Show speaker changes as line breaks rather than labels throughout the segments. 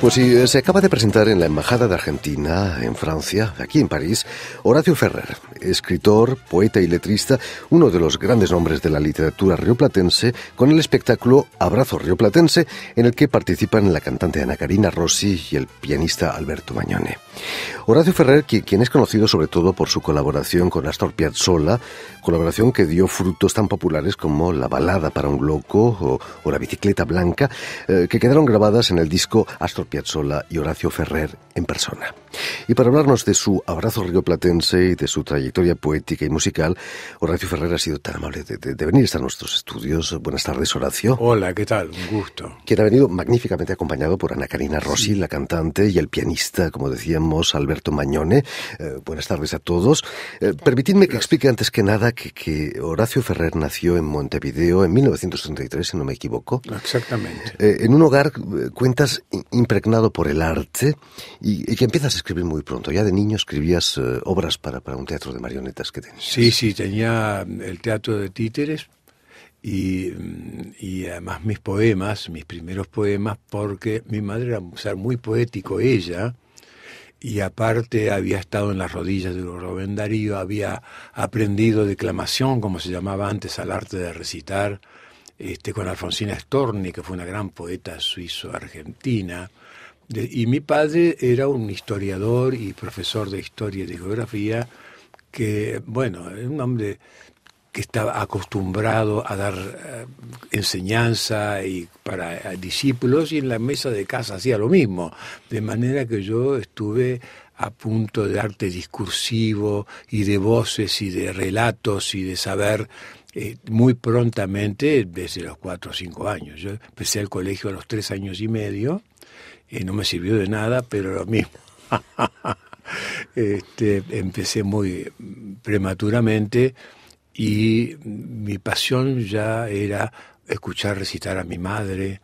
Pues sí, eh, se acaba de presentar en la Embajada de Argentina, en Francia, aquí en París, Horacio Ferrer, escritor, poeta y letrista, uno de los grandes nombres de la literatura rioplatense, con el espectáculo Abrazo Rioplatense, en el que participan la cantante Ana Karina Rossi y el pianista Alberto Mañone. Horacio Ferrer, quien es conocido sobre todo por su colaboración con Astor Piazzolla, colaboración que dio frutos tan populares como La balada para un loco o, La bicicleta blanca, eh, que quedaron grabadas en el disco Astor Piazzola y Horacio Ferrer en persona. Y para hablarnos de su abrazo rioplatense y de su trayectoria poética y musical, Horacio Ferrer ha sido tan amable de, de, venir hasta nuestros estudios. Buenas tardes, Horacio. Hola, ¿qué tal? Un gusto. Quien ha venido magníficamente acompañado por Ana Karina Rossi, la cantante, y el pianista, como decíamos, Alberto Mañone. Eh, buenas tardes a todos. Eh, permitidme que explique antes que nada que, Horacio Ferrer nació en Montevideo en 1963, si no me equivoco. Exactamente. Eh, en un hogar, cuentas, impregnado por el arte y y, que empiezas a escribir muy pronto. Ya de niño escribías eh, obras para, un teatro de marionetas que tenías.
Sí, sí, tenía mm, el teatro de títeres mm, y, además mis poemas, mis primeros poemas, porque mi madre era muy poético ella y aparte había estado en las rodillas de Rubén Darío, había aprendido declamación, como se llamaba antes, al arte de recitar, este, con Alfonsina Storni, que fue una gran poeta suizo-argentina y mi padre era un historiador y profesor de historia y de geografía, que, bueno, un hombre que estaba acostumbrado a dar eh, enseñanza y para eh, discípulos y en la mesa de casa hacía lo mismo. De manera que yo estuve a punto de arte discursivo y de voces y de relatos y de saber eh, muy prontamente, desde los cuatro o cinco años. Yo empecé el colegio a los tres años y medio y no me sirvió de nada, pero lo mismo. este, empecé muy prematuramente y mi pasión ya era escuchar recitar a mi madre,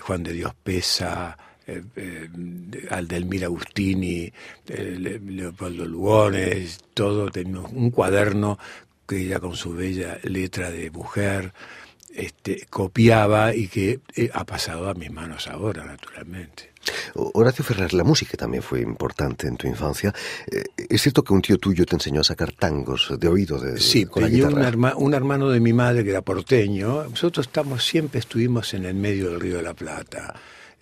Juan de Dios Pesa, eh, eh, Al Agustini, eh, Leopoldo Lugones, todo, tenía un cuaderno que ella con su bella letra de mujer, este, copiaba y que eh, ha pasado a mis manos ahora, naturalmente.
Horacio Ferrer, la música también fue importante en tu infancia. Eh, ¿Es cierto que un tío tuyo te enseñó a sacar tangos de oído? De, sí, con un,
un, hermano de mi madre que era porteño. Nosotros estamos, siempre estuvimos en el medio del Río de la Plata.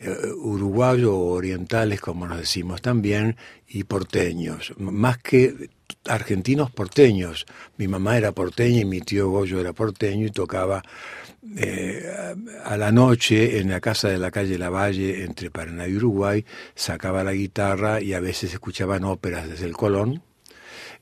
Eh, uruguayo orientales, como nos decimos también, y porteños, más que argentinos porteños. Mi mamá era porteña y mi tío Goyo era porteño y tocaba eh, a la noche en la casa de la calle Lavalle, entre Paraná y Uruguay, sacaba la guitarra y a veces escuchaban óperas desde el Colón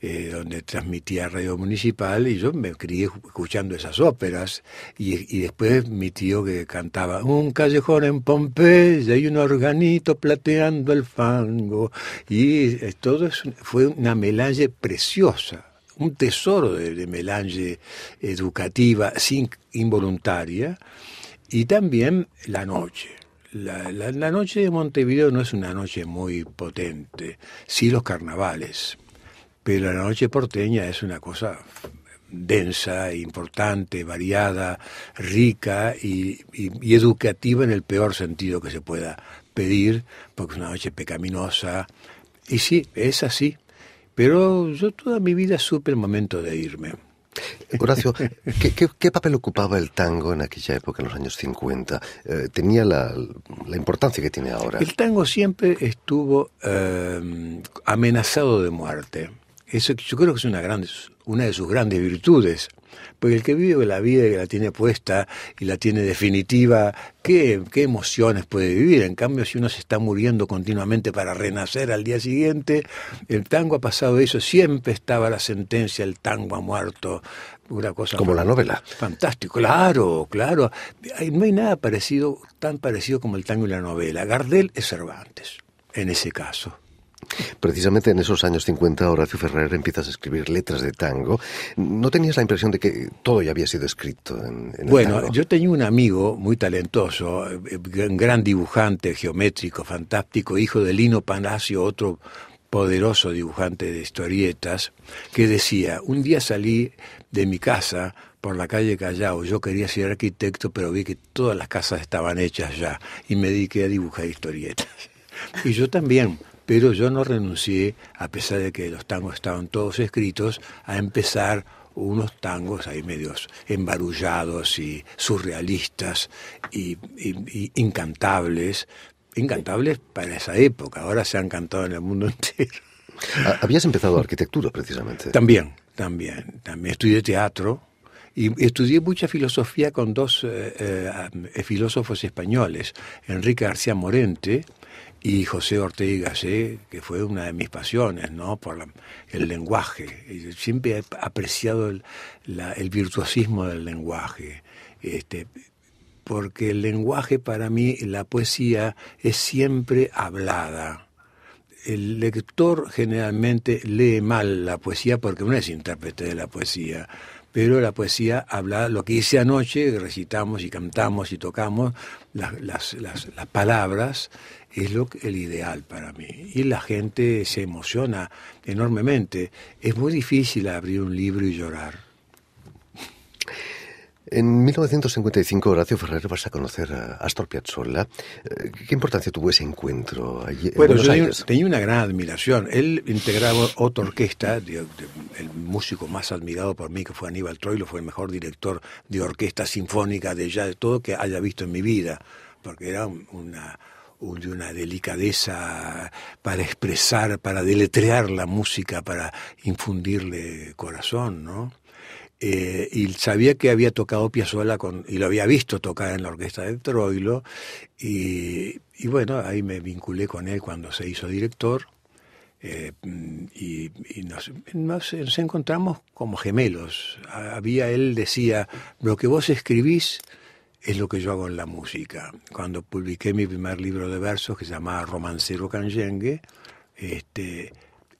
eh, donde transmitía Radio Municipal, y yo me crié escuchando esas óperas, y, después mi tío que cantaba Un callejón en Pompeya y un organito plateando el fango, y todo fue una melange preciosa un tesoro de, melange educativa sin, involuntaria y también la noche. La, la, noche de Montevideo no es una noche muy potente, sí los carnavales. Pero la noche porteña es una cosa densa, importante, variada, rica y, educativa en el peor sentido que se pueda pedir, porque es una noche pecaminosa. Y sí, es así. Pero yo
toda mi vida supe el
momento de irme.
Horacio, ¿qué, papel ocupaba el tango en aquella época, en los años 50? Eh, ¿Tenía la, importancia que tiene ahora? El
tango siempre estuvo
eh, amenazado de
muerte eso yo creo que es una, grande una de sus grandes virtudes. Porque el que vive la vida y la tiene puesta y la tiene definitiva, ¿qué, ¿qué, emociones puede vivir? En cambio, si uno se está muriendo continuamente para renacer al día siguiente, el tango ha pasado eso, siempre estaba la sentencia, el tango ha muerto, una cosa... Como la novela. Fantástico, claro, claro. No hay nada parecido, tan parecido como el tango y la novela. Gardel
es Cervantes, en ese caso. Precisamente en esos años 50, Horacio Ferrer empiezas a escribir letras de tango. ¿No tenías la impresión de que todo ya había sido escrito en, bueno,
yo tenía un amigo muy talentoso, eh, un gran dibujante, geométrico, fantástico, hijo de Lino Palacio, otro poderoso dibujante de historietas, que decía, un día salí de mi casa por la calle Callao, yo quería ser arquitecto, pero vi que todas las casas estaban hechas ya, y me dediqué a dibujar historietas. Y yo también pero yo no renuncié, a pesar de que los tangos estaban todos escritos, a empezar unos tangos ahí medios embarullados y surrealistas y, incantables, incantables para esa época, ahora se han cantado en el mundo entero. Ah, habías empezado arquitectura
precisamente. También,
también, también estudié teatro y estudié mucha filosofía con dos eh, eh, eh, filósofos españoles, Enrique García Morente, y José Ortega Gasset, que fue una de mis pasiones, ¿no? Por el lenguaje. siempre he apreciado el, virtuosismo del lenguaje. Este, porque el lenguaje para mí, la poesía, es siempre hablada. El lector generalmente lee mal la poesía porque no es intérprete de la poesía pero la poesía habla lo que hice anoche, recitamos y cantamos y tocamos, las, palabras es lo, el ideal para mí. Y la gente se emociona enormemente.
Es muy difícil abrir un libro y llorar en 1955, Horacio Ferrer, vas a conocer a Astor Piazzolla. Eh, ¿Qué importancia tuvo ese encuentro allí bueno, yo Tenía, una gran admiración. Él integraba otra orquesta,
el músico más admirado por mí, que fue Aníbal Troilo, fue el mejor director de orquesta sinfónica de jazz, todo que haya visto en mi vida, porque era una de una delicadeza para expresar, para deletrear la música, para infundirle corazón, ¿no? Eh, y sabía que había tocado Piazzolla con, y lo había visto tocar en la orquesta de Troilo y, bueno, ahí me vinculé con él cuando se hizo director eh, y, nos, encontramos como gemelos. Había, él decía, lo que vos escribís es lo que yo hago en la música. Cuando publiqué mi primer libro de versos que se llamaba Romancero Canyengue, este,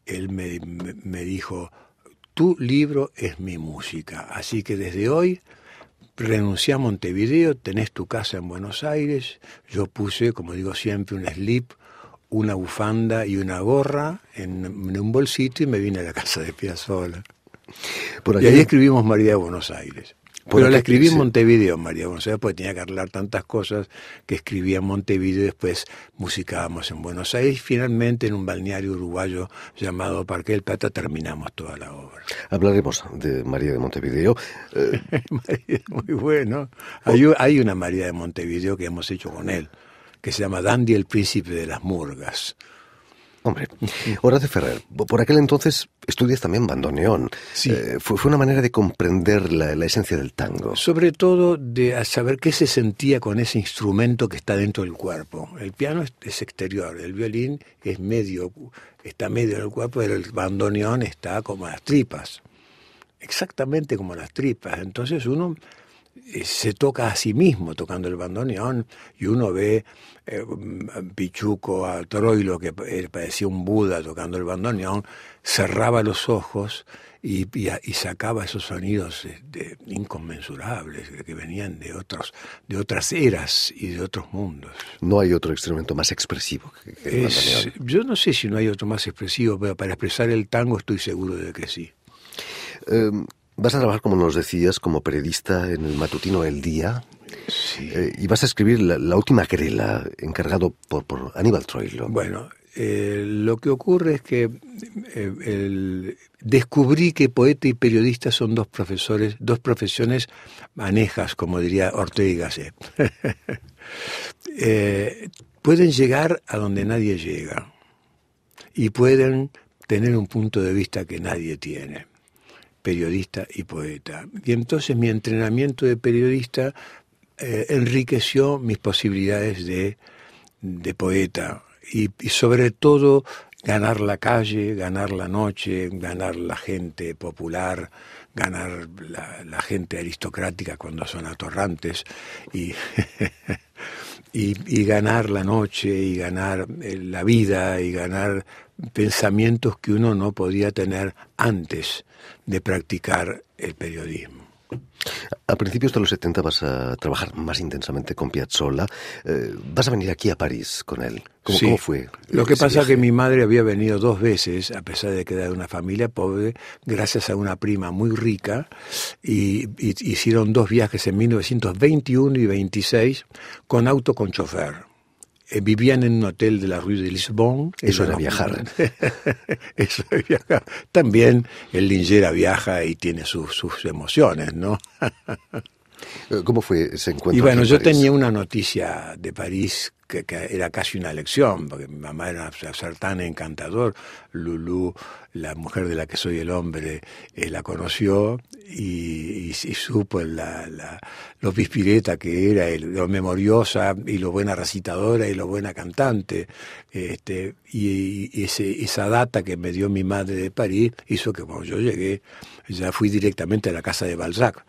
él me dijo, tu libro es mi música. Así que desde hoy renuncié a Montevideo, tenés tu casa en Buenos Aires. Yo puse, como digo siempre, un slip, una bufanda y una gorra en, un bolsito y me vine a la casa de Piazzolla. Por Y ahí escribimos María de Buenos Aires. Pero la escribí en Montevideo, María Buenos Aires, porque tenía que arreglar tantas cosas que escribía en Montevideo y después musicábamos en Buenos Aires. Y finalmente, en un balneario uruguayo llamado Parque del Plata, terminamos toda la obra. Hablaremos de María de Montevideo. Eh, María, muy bueno. hay una María de Montevideo que hemos hecho con él, que se llama Dandy el Príncipe
de las Murgas. Hombre, Horacio Ferrer, por aquel entonces estudias también bandoneón. Eh, fue, una manera de comprender la, esencia del tango. Sobre todo
de saber qué se sentía con ese instrumento que está dentro del cuerpo. El piano es, exterior, el violín es medio, está medio en el cuerpo, pero el bandoneón está como las tripas. Exactamente como las tripas. Entonces uno eh, se toca a sí mismo tocando el bandoneón y uno ve eh, Pichuco, a Troilo, que eh, parecía un Buda tocando el bandoneón, cerraba los ojos y, y, sacaba esos sonidos de, inconmensurables que venían de, otros, de otras eras y de otros mundos.
No hay otro instrumento más expresivo
Yo no sé si no hay otro más expresivo, pero para expresar el tango estoy seguro de
que sí. Em, Vas a trabajar, como nos decías, como periodista en el matutino El Día. Eh, y vas a escribir la, última querela encargado por, por Aníbal Troilo. Bueno,
eh, lo que ocurre es que eh, el, descubrí que poeta y periodista son dos profesores, dos profesiones manejas, como diría Ortega eh, pueden llegar a donde nadie llega y pueden tener un punto de vista que nadie tiene periodista y poeta. Y entonces mi entrenamiento de periodista eh, enriqueció mis posibilidades de, poeta y, sobre todo ganar la calle, ganar la noche, ganar la gente popular, ganar la, la gente aristocrática cuando son atorrantes y y, ganar la noche y ganar eh, la vida y ganar pensamientos que uno no podía tener
antes de practicar el periodismo. A principios de los 70 vas a trabajar más intensamente con Piazzolla. Eh, vas a venir aquí a París con él. ¿Cómo, fue? Lo que pasa es que
mi madre había venido dos veces, a pesar de que era de una familia pobre, gracias a una prima muy rica, y, hicieron dos viajes en 1921 y 26 con auto con chofer. Eh, vivían en un hotel de la Rue de Lisbon. Eso era viajar. También el Lingera viaja y tiene sus, emociones, ¿no? Eh,
¿Cómo fue ese encuentro? Y bueno, yo tenía
una noticia de París que, era casi una lección, porque mi mamá era tan tan encantador. Lulu, la mujer de la que soy el hombre, eh, la conoció y, y, supo lo pispireta que era, el, lo memoriosa y lo buena recitadora y lo buena cantante. Este, y, ese, esa data que me dio mi madre de París hizo que cuando yo llegué ya fui directamente a la casa de Balzac.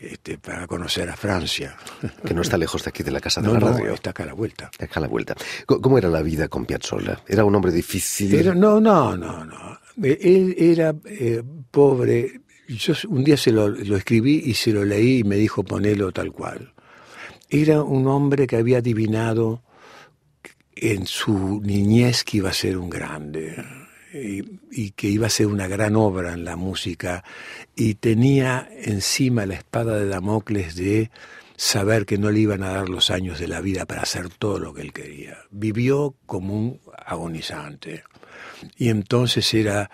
Este, para conocer a
Francia. Que no está lejos de aquí, de la Casa de no, la Radio. está acá a la vuelta. Acá a la vuelta. ¿Cómo era la vida con Piazzolla? ¿Era un hombre difícil? no,
no, no, no. Él era eh, pobre, yo un día se lo, escribí y se lo leí y me dijo ponelo tal cual. Era un hombre que había adivinado en su niñez que iba a ser un grande y, eh, y, que iba a ser una gran obra en la música y tenía encima la espada de Damocles de saber que no le iban a dar los años de la vida para hacer todo lo que él quería. Vivió como un agonizante. Y entonces era,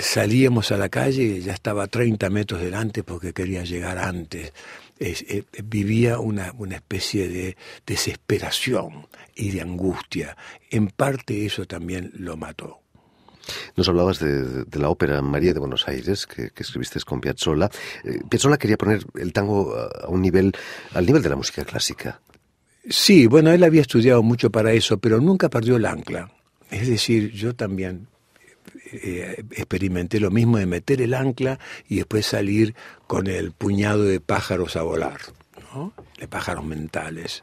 salíamos a la calle, ya estaba 30 metros delante porque quería llegar antes. Eh, vivía una, una especie de desesperación y de angustia. En parte eso también lo mató.
Nos hablabas de, la ópera María de Buenos Aires que, escribiste con Piazzolla. Eh, Piazzolla quería poner el tango a un nivel, al nivel de la música clásica. Sí, bueno, él había estudiado mucho para eso, pero nunca perdió
el ancla. Es decir, yo también eh, eh, experimenté lo mismo de meter el ancla y después salir con el puñado de pájaros a volar, de pájaros mentales.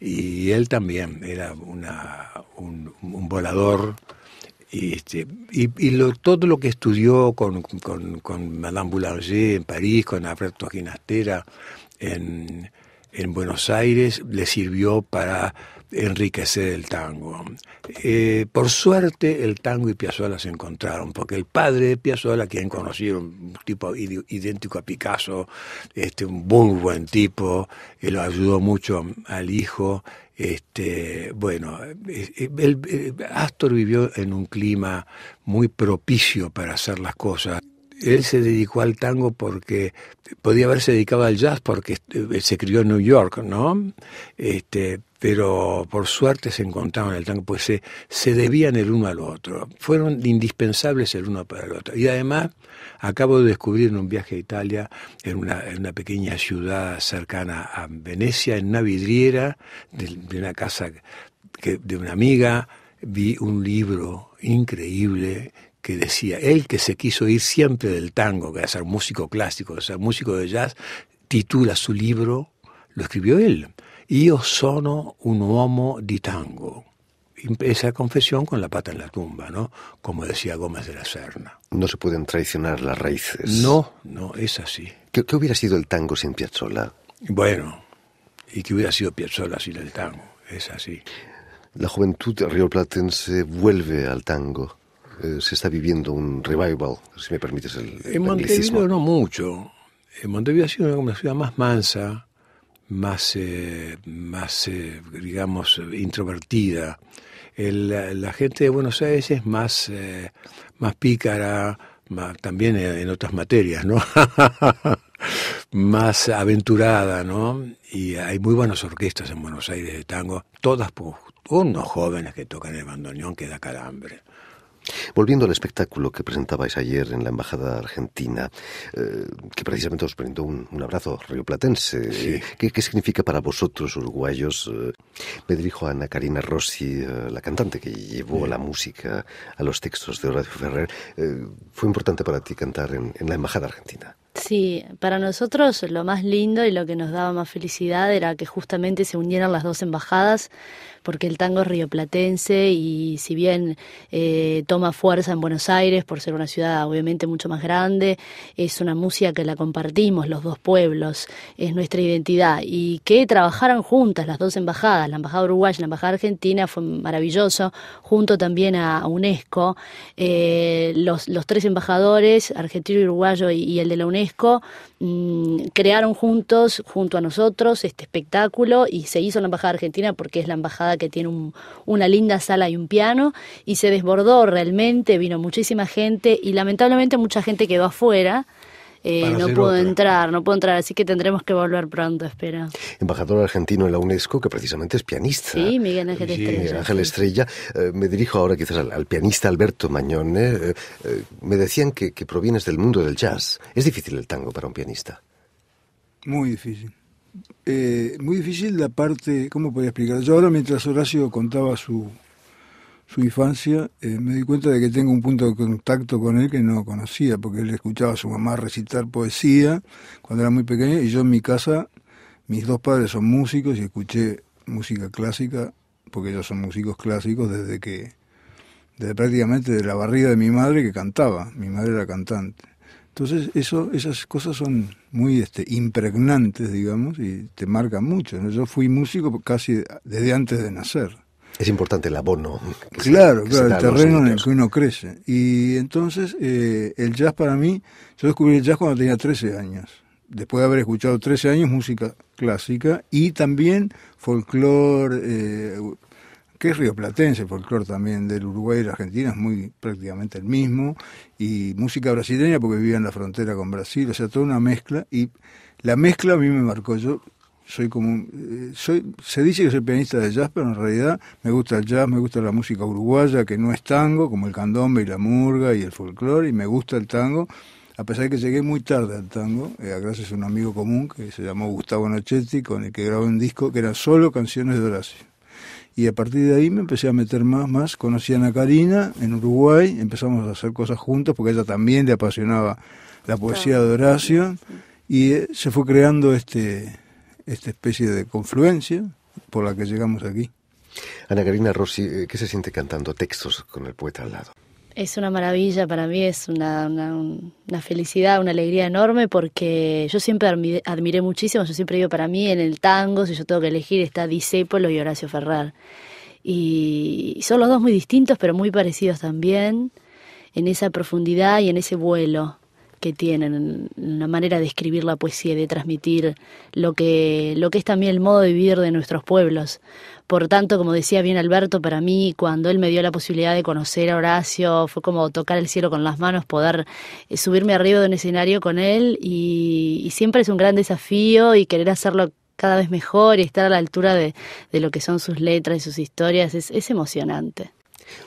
Y él también era un, volador. Y, este, todo lo que estudió con, Madame Boulanger en París, con Alberto Ginastera en, en Buenos Aires le sirvió para enriquecer el tango. Eh, por suerte el tango y Piazzolla se encontraron, porque el padre de Piazzolla, quien conocieron, un tipo idéntico a Picasso, este, un muy buen tipo, él eh, lo ayudó mucho al hijo. Este, bueno, eh, Astor vivió en un clima muy propicio para hacer las cosas él se dedicó al tango porque podía haberse dedicado al jazz porque eh, se crió en New York, ¿no? Este, pero por suerte se encontraban en el tango, pues se, se debían el uno al otro, fueron indispensables el uno para el otro. Y además, acabo de descubrir en un viaje a Italia, en una, pequeña ciudad cercana a Venecia, en una vidriera de, una casa de una amiga, vi un libro increíble que decía, él que se quiso ir siempre del tango, que era ser músico clásico, ser músico de jazz, titula su libro, lo escribió él, yo sono un uomo de tango. Esa confesión con la pata en la tumba, ¿no? Como decía Gómez de la Serna.
No se pueden traicionar las raíces. No, no, es así. ¿Qué, hubiera sido el tango sin Piazzolla? Bueno,
y qué hubiera sido Piazzolla sin el tango, es así.
La juventud rioplatense vuelve al tango. Eh, se está viviendo un revival, si me permites el. En Montevideo
no mucho. En Montevideo ha sido una, ciudad más mansa, más, eh, más eh, digamos, introvertida. la, gente de Buenos Aires es más, más pícara, también en otras materias, ¿no? más aventurada, ¿no? Y hay muy buenas orquestas en Buenos Aires de tango, todas por unos jóvenes que tocan el bandoneón que da calambre.
Volviendo al espectáculo que presentabais ayer en la Embajada Argentina, eh, que precisamente os brindó un, abrazo rioplatense, eh, ¿Qué, significa para vosotros, uruguayos? Eh, me dirijo a Ana Karina Rossi, la cantante que llevó la música a los textos de Horacio Ferrer. ¿Fue importante para ti cantar en la Embajada Argentina?
Sí, para nosotros lo más lindo y lo que nos daba más felicidad era que justamente se unieran las dos embajadas porque el tango es rioplatense y si bien eh, toma fuerza en Buenos Aires por ser una ciudad obviamente mucho más grande, es una música que la compartimos los dos pueblos, es nuestra identidad y que trabajaran juntas las dos embajadas, la embajada uruguaya y la embajada argentina fue maravilloso, junto también a UNESCO, eh, los, tres embajadores, argentino, uruguayo y, el de la UNESCO, mm, crearon juntos, junto a nosotros, este espectáculo y se hizo la embajada argentina porque es la embajada que tiene una linda sala y un piano, y se desbordó realmente, vino muchísima gente y lamentablemente mucha gente quedó afuera.
Eh, no pudo
entrar, no pudo entrar, así que tendremos que volver pronto, espera.
Embajador argentino en la UNESCO, que precisamente es pianista. Sí,
Miguel Ángel Estrella. Miguel Ángel
Estrella. Eh, me dirijo ahora quizás al, pianista Alberto Mañón eh, me decían que, que provienes del mundo del jazz. ¿Es difícil el tango para un pianista?
Muy difícil eh, muy difícil la parte, ¿cómo podía explicar? Yo ahora mientras Horacio contaba su, su infancia, eh, me di cuenta de que tengo un punto de contacto con él que no conocía, porque él escuchaba a su mamá recitar poesía cuando era muy pequeño, y yo en mi casa, mis dos padres son músicos y escuché música clásica, porque ellos son músicos clásicos desde que, desde prácticamente de la barriga de mi madre que cantaba, mi madre era cantante. Entonces, eso, esas cosas son muy este, impregnantes, digamos, y te marcan mucho. Yo fui músico casi desde antes de nacer.
Es importante el abono. Claro, el terreno en el que uno crece.
Y entonces, eh, el jazz para mí, yo descubrí el jazz cuando tenía 13 años. Después de haber escuchado 13 años música clásica y también folclore, eh, que es rioplatense, el folclore también del Uruguay y la Argentina es muy prácticamente el mismo, y música brasileña porque vivía en la frontera con Brasil, o sea, toda una mezcla, y la mezcla a mí me marcó, yo soy como eh, soy se dice que soy pianista de jazz pero en realidad me gusta el jazz me gusta la música uruguaya que no es tango como el candombe y la murga y el folclore y me gusta el tango a pesar de que llegué muy tarde al tango eh, gracias a un amigo común que se llamó Gustavo Nochetti con el que grabó un disco que eran solo canciones de Horacio y a partir de ahí me empecé a meter más, más. Conocí a Ana Karina en Uruguay, empezamos a hacer cosas juntos porque ella también le apasionaba la poesía de Horacio y eh, se fue creando este, esta
especie de confluencia por la que llegamos aquí. Ana Karina Rossi, eh, ¿qué se siente cantando textos con el poeta al lado?
Es una maravilla, para mí es una, una, felicidad, una alegría enorme porque yo siempre admiré, muchísimo, yo siempre digo, para mí en el tango, si yo tengo que elegir, está Disépolo y Horacio Ferrar. Y son los dos muy distintos, pero muy parecidos también, en esa profundidad y en ese vuelo tienen, la manera de escribir la poesía y de transmitir lo que, lo que es también el modo de vivir de nuestros pueblos. Por tanto, como decía bien Alberto, para mí cuando él me dio la posibilidad de conocer a Horacio fue como tocar el cielo con las manos, poder eh, subirme arriba de un escenario con él y, siempre es un gran desafío y querer hacerlo cada vez mejor y estar a la altura de, lo que son sus letras y sus historias es emocionante.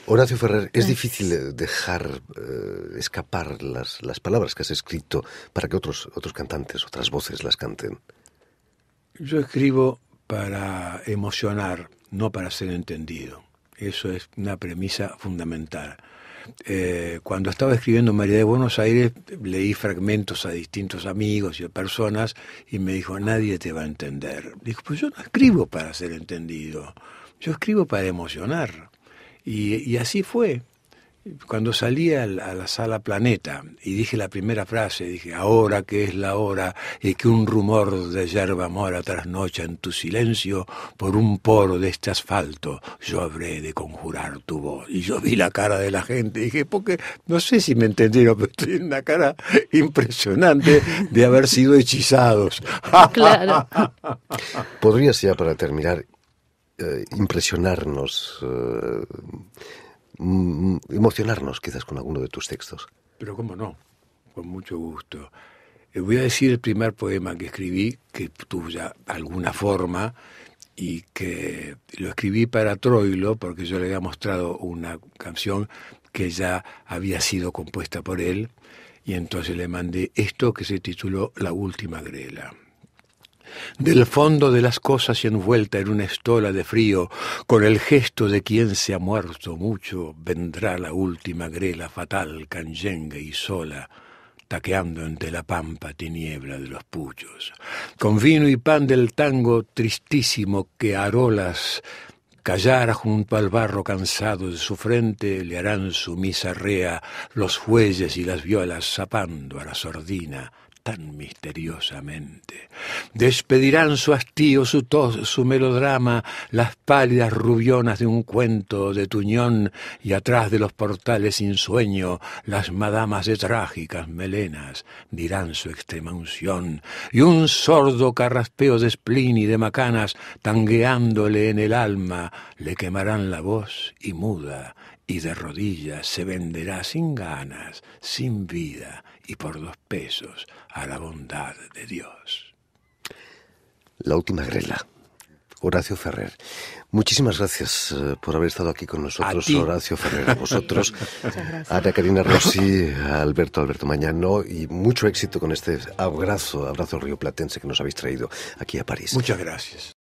Horacio Ferrer, es difícil eh, dejar eh, escapar las, las, palabras que has escrito para que otros, otros cantantes, otras voces las canten.
Yo escribo para emocionar, no para ser entendido. Eso es una premisa fundamental. Eh, cuando estaba escribiendo María de Buenos Aires, leí fragmentos a distintos amigos y personas y me dijo, nadie te va a entender. Dijo, pues yo no escribo para ser entendido, yo escribo para emocionar. Y, así fue. Cuando salí a la, sala Planeta y dije la primera frase, dije, ahora que es la hora y que un rumor de yerba mora trasnocha en tu silencio, por un poro de este asfalto, yo habré de conjurar tu voz. Y yo vi la cara de la gente, dije, porque no sé si me entendieron, pero tienen una cara
impresionante de haber sido hechizados. Claro. Podrías ya para terminar eh, impresionarnos, eh, emocionarnos quizás con alguno de tus textos.
Pero cómo no, con mucho gusto. Eh, voy a decir el primer poema que escribí, que tuvo ya alguna forma, y que lo escribí para Troilo, porque yo le había mostrado una canción que ya había sido compuesta por él, y entonces le mandé esto que se tituló La Última Grela del fondo de las cosas y envuelta en una estola de frío, con el gesto de quien se ha muerto mucho, vendrá la última grela fatal, canyenga y sola, taqueando entre la pampa tiniebla de los puyos. Con vino y pan del tango tristísimo que arolas callara junto al barro cansado de su frente, le harán su misa rea los fuelles y las violas zapando a la sordina misteriosamente. Despedirán su hastío, su tos, su melodrama, las pálidas rubionas de un cuento de Tuñón y atrás de los portales sin sueño, las madamas de trágicas melenas dirán su extrema unción y un sordo carraspeo de esplín y de macanas tangueándole en el alma le quemarán la voz y muda y de rodillas se venderá sin ganas, sin vida y por dos
pesos a la bondad de Dios. La última grela Horacio Ferrer. Muchísimas gracias eh, por haber estado aquí con nosotros, Horacio Ferrer, a vosotros, a Ana Karina Rossi, a Alberto Alberto Mañano y mucho éxito con este abrazo, abrazo río platense que nos habéis traído aquí a París. Muchas
gracias.